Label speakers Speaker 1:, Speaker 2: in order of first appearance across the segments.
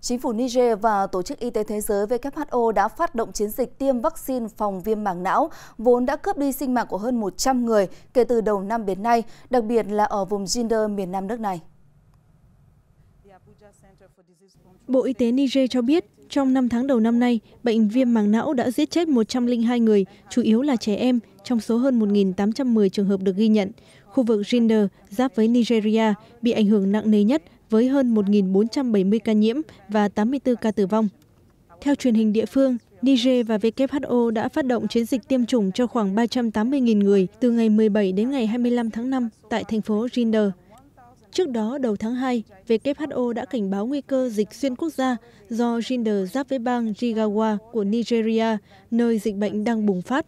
Speaker 1: Chính phủ Niger và Tổ chức Y tế Thế giới WHO đã phát động chiến dịch tiêm vaccine phòng viêm màng não, vốn đã cướp đi sinh mạng của hơn 100 người kể từ đầu năm đến nay, đặc biệt là ở vùng Jinder miền nam nước này.
Speaker 2: Bộ Y tế Niger cho biết, trong 5 tháng đầu năm nay, bệnh viêm màng não đã giết chết 102 người, chủ yếu là trẻ em, trong số hơn 1.810 trường hợp được ghi nhận khu vực Jinder giáp với Nigeria bị ảnh hưởng nặng nề nhất với hơn 1.470 ca nhiễm và 84 ca tử vong. Theo truyền hình địa phương, Niger và WHO đã phát động chiến dịch tiêm chủng cho khoảng 380.000 người từ ngày 17 đến ngày 25 tháng 5 tại thành phố Jinder. Trước đó, đầu tháng 2, WHO đã cảnh báo nguy cơ dịch xuyên quốc gia do Jinder giáp với bang Jigawa của Nigeria, nơi dịch bệnh đang bùng phát.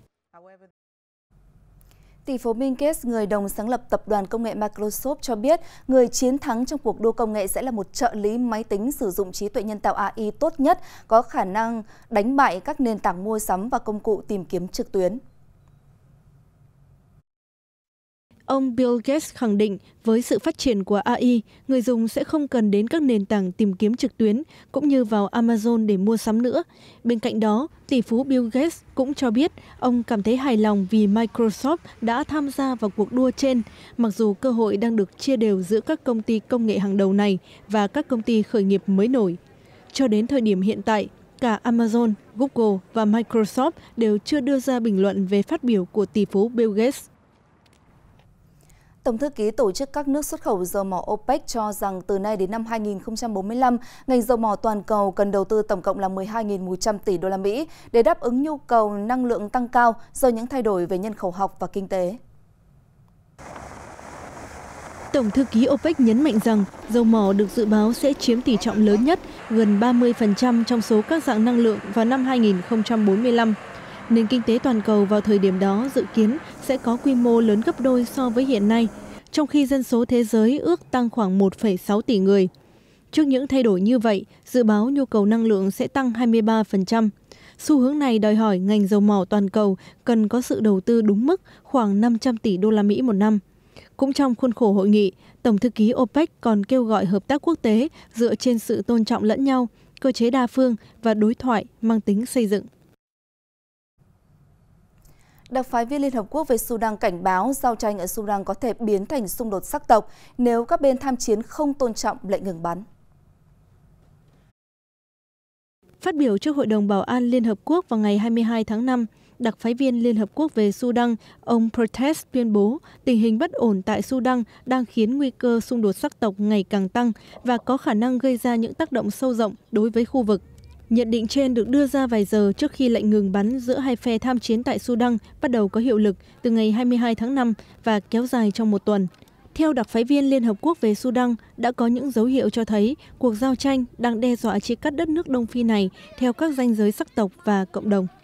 Speaker 2: Tỷ phú Bill Gates, người đồng sáng lập tập đoàn công nghệ
Speaker 1: Microsoft cho biết, người chiến thắng trong cuộc đua công nghệ sẽ là một trợ lý máy tính sử dụng trí tuệ nhân tạo AI tốt nhất, có khả năng đánh bại các nền tảng mua sắm và công cụ tìm
Speaker 2: kiếm trực tuyến. Ông Bill Gates khẳng định với sự phát triển của AI, người dùng sẽ không cần đến các nền tảng tìm kiếm trực tuyến cũng như vào Amazon để mua sắm nữa. Bên cạnh đó, tỷ phú Bill Gates cũng cho biết ông cảm thấy hài lòng vì Microsoft đã tham gia vào cuộc đua trên, mặc dù cơ hội đang được chia đều giữa các công ty công nghệ hàng đầu này và các công ty khởi nghiệp mới nổi. Cho đến thời điểm hiện tại, cả Amazon, Google và Microsoft đều chưa đưa ra bình luận về phát biểu của tỷ phú Bill Gates. Tổng thư ký
Speaker 1: Tổ chức các nước xuất khẩu dầu mỏ OPEC cho rằng từ nay đến năm 2045, ngành dầu mỏ toàn cầu cần đầu tư tổng cộng là 12.100 tỷ đô la Mỹ để đáp ứng nhu cầu năng lượng tăng cao do những thay đổi về nhân khẩu học và kinh tế.
Speaker 2: Tổng thư ký OPEC nhấn mạnh rằng dầu mỏ được dự báo sẽ chiếm tỷ trọng lớn nhất, gần 30% trong số các dạng năng lượng vào năm 2045. Nền kinh tế toàn cầu vào thời điểm đó dự kiến sẽ có quy mô lớn gấp đôi so với hiện nay, trong khi dân số thế giới ước tăng khoảng 1,6 tỷ người. Trước những thay đổi như vậy, dự báo nhu cầu năng lượng sẽ tăng 23%. Xu hướng này đòi hỏi ngành dầu mỏ toàn cầu cần có sự đầu tư đúng mức khoảng 500 tỷ đô la Mỹ một năm. Cũng trong khuôn khổ hội nghị, Tổng thư ký OPEC còn kêu gọi hợp tác quốc tế dựa trên sự tôn trọng lẫn nhau, cơ chế đa phương và đối thoại mang tính xây dựng
Speaker 1: đặc phái viên Liên Hợp Quốc về Sudan cảnh báo giao tranh ở Sudan có thể biến thành xung đột sắc tộc nếu các bên tham chiến không tôn trọng lệnh ngừng bắn.
Speaker 2: Phát biểu trước Hội đồng Bảo an Liên Hợp Quốc vào ngày 22 tháng 5, đặc phái viên Liên Hợp Quốc về Sudan, ông Protest tuyên bố tình hình bất ổn tại Sudan đang khiến nguy cơ xung đột sắc tộc ngày càng tăng và có khả năng gây ra những tác động sâu rộng đối với khu vực. Nhận định trên được đưa ra vài giờ trước khi lệnh ngừng bắn giữa hai phe tham chiến tại Sudan bắt đầu có hiệu lực từ ngày 22 tháng 5 và kéo dài trong một tuần. Theo đặc phái viên Liên Hợp Quốc về Sudan, đã có những dấu hiệu cho thấy cuộc giao tranh đang đe dọa chia cắt đất nước Đông Phi này theo các danh giới sắc tộc và cộng đồng.